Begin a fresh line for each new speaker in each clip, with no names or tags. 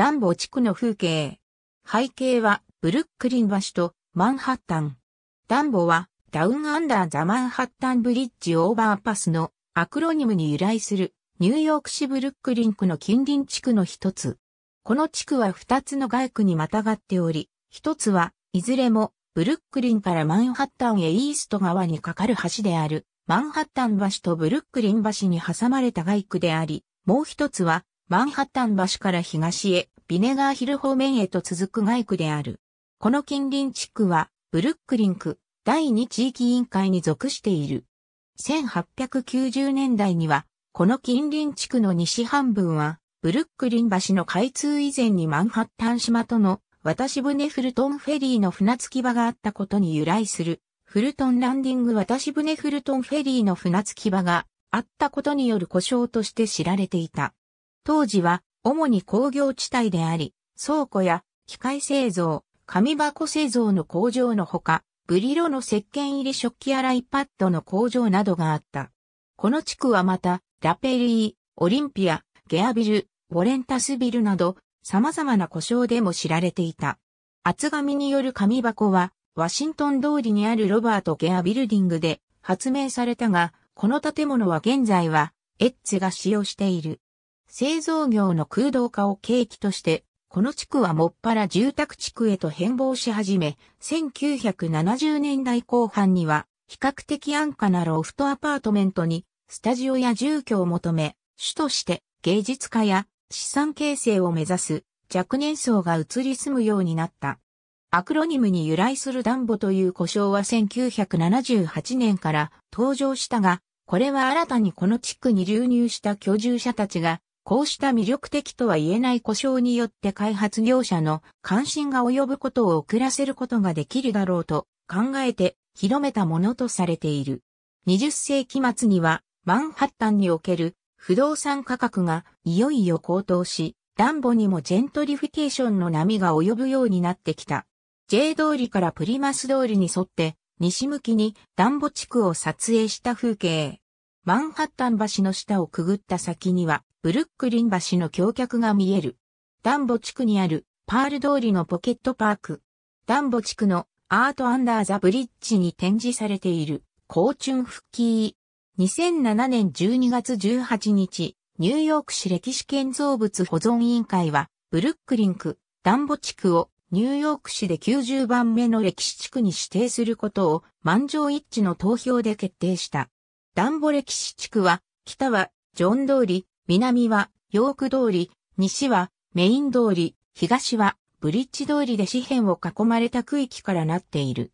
ダンボ地区の風景。背景はブルックリン橋とマンハッタン。ダンボはダウンアンダーザマンハッタンブリッジオーバーパスのアクロニムに由来するニューヨーク市ブルックリン区の近隣地区の一つ。この地区は二つの街区にまたがっており、一つはいずれもブルックリンからマンハッタンへイースト側に架かる橋であるマンハッタン橋とブルックリン橋に挟まれた街区であり、もう一つはマンハッタン橋から東へ、ビネガーヒル方面へと続く街区である。この近隣地区は、ブルックリン区第2地域委員会に属している。1890年代には、この近隣地区の西半分は、ブルックリン橋の開通以前にマンハッタン島との渡し船フルトンフェリーの船着き場があったことに由来する、フルトンランディング渡し船フルトンフェリーの船着き場があったことによる故障として知られていた。当時は主に工業地帯であり、倉庫や機械製造、紙箱製造の工場のほか、ブリロの石鹸入り食器洗いパッドの工場などがあった。この地区はまた、ラペリー、オリンピア、ゲアビル、ウォレンタスビルなど、様々な故障でも知られていた。厚紙による紙箱は、ワシントン通りにあるロバート・ゲアビルディングで発明されたが、この建物は現在は、エッツが使用している。製造業の空洞化を契機として、この地区はもっぱら住宅地区へと変貌し始め、1970年代後半には、比較的安価なロフトアパートメントに、スタジオや住居を求め、主として芸術家や資産形成を目指す若年層が移り住むようになった。アクロニムに由来するダンボという故障は1978年から登場したが、これは新たにこの地区に流入した居住者たちがこうした魅力的とは言えない故障によって開発業者の関心が及ぶことを遅らせることができるだろうと考えて広めたものとされている。20世紀末にはマンハッタンにおける不動産価格がいよいよ高騰し、暖房にもジェントリフィケーションの波が及ぶようになってきた。J 通りからプリマス通りに沿って西向きに暖房地区を撮影した風景。マンハッタン橋の下をくぐった先にはブルックリン橋の橋脚が見える。ダンボ地区にあるパール通りのポケットパーク。ダンボ地区のアートアンダーザブリッジに展示されている、コーチュン復帰。2007年12月18日、ニューヨーク市歴史建造物保存委員会は、ブルックリン区、ダンボ地区をニューヨーク市で90番目の歴史地区に指定することを満場一致の投票で決定した。ダンボ歴史地区は、北はジョン通り、南はヨーク通り、西はメイン通り、東はブリッジ通りで四辺を囲まれた区域からなっている。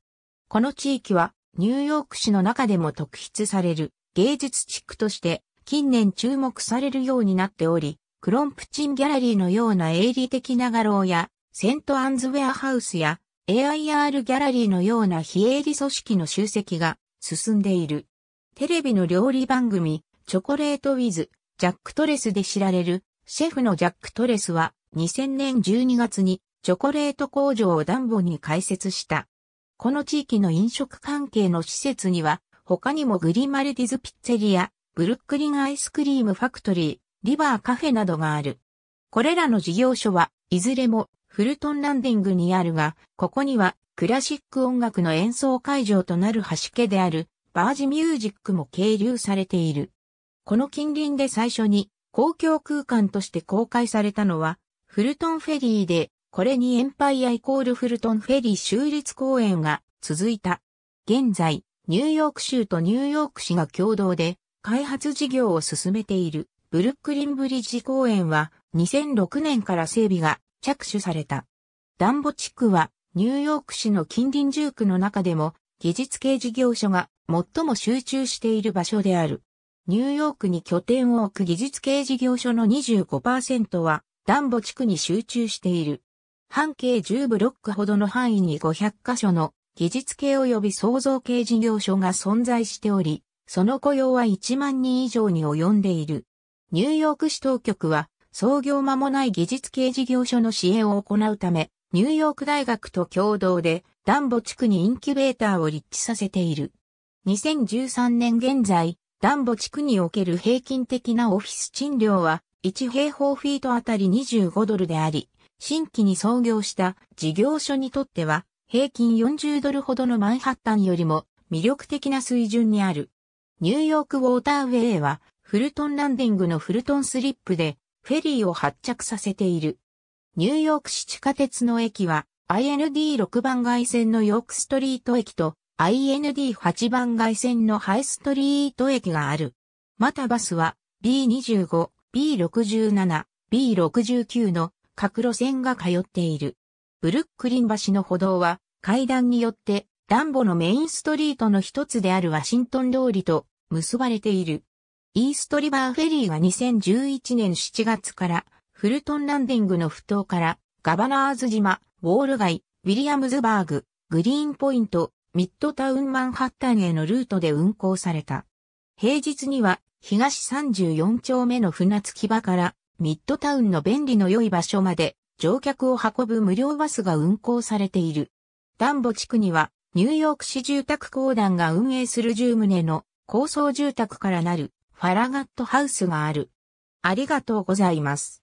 この地域はニューヨーク市の中でも特筆される芸術地区として近年注目されるようになっており、クロンプチンギャラリーのような営利的な画廊や、セントアンズウェアハウスや AIR ギャラリーのような非営利組織の集積が進んでいる。テレビの料理番組、チョコレートウィズ、ジャックトレスで知られる、シェフのジャックトレスは、2000年12月に、チョコレート工場をダンボに開設した。この地域の飲食関係の施設には、他にもグリマルディズピッツェリア、ブルックリンアイスクリームファクトリー、リバーカフェなどがある。これらの事業所は、いずれもフルトンランディングにあるが、ここにはクラシック音楽の演奏会場となる端家であるバージミュージックも経流されている。この近隣で最初に公共空間として公開されたのは、フルトンフェリーで、これにエンパイアイコールフルトンフェリー州立公園が続いた。現在、ニューヨーク州とニューヨーク市が共同で開発事業を進めているブルックリンブリッジ公園は2006年から整備が着手された。ダンボ地区はニューヨーク市の近隣住区の中でも技術系事業所が最も集中している場所である。ニューヨークに拠点を置く技術系事業所の25%は、ダンボ地区に集中している。半径10ブロックほどの範囲に500カ所の技術系及び創造系事業所が存在しており、その雇用は1万人以上に及んでいる。ニューヨーク市当局は創業間もない技術系事業所の支援を行うため、ニューヨーク大学と共同でダンボ地区にインキュベーターを立地させている。2013年現在、ダンボ地区における平均的なオフィス賃料は1平方フィートあたり25ドルであり、新規に創業した事業所にとっては平均40ドルほどのマンハッタンよりも魅力的な水準にある。ニューヨークウォーターウェイはフルトンランディングのフルトンスリップでフェリーを発着させている。ニューヨーク市地下鉄の駅は IND6 番街線のヨークストリート駅と IND8 番街線のハイストリート駅がある。またバスは B25、B67、B69 の各路線が通っている。ブルックリン橋の歩道は階段によってダンボのメインストリートの一つであるワシントン通りと結ばれている。イーストリバーフェリーが2011年7月からフルトンランディングの埠頭からガバナーズ島、ウォール街、ウィリアムズバーグ、グリーンポイント、ミッドタウンマンハッタンへのルートで運行された。平日には東34丁目の船着き場からミッドタウンの便利の良い場所まで乗客を運ぶ無料バスが運行されている。ダンボ地区にはニューヨーク市住宅公団が運営する10棟の高層住宅からなるファラガットハウスがある。ありがとうございます。